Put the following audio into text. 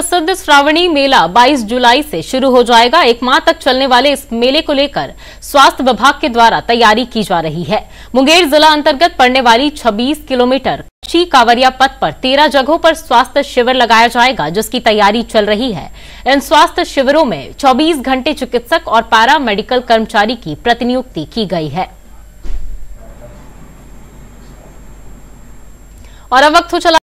प्रसिद्ध श्रावणी मेला 22 जुलाई से शुरू हो जाएगा एक माह तक चलने वाले इस मेले को लेकर स्वास्थ्य विभाग के द्वारा तैयारी की जा रही है मुंगेर जिला अंतर्गत पड़ने वाली 26 किलोमीटर कच्ची कावरिया पथ पर 13 जगहों पर स्वास्थ्य शिविर लगाया जाएगा जिसकी तैयारी चल रही है इन स्वास्थ्य शिविरों में चौबीस घंटे चिकित्सक और पारा मेडिकल कर्मचारी की प्रतिनियुक्ति की गई है और अब वक्त हो चला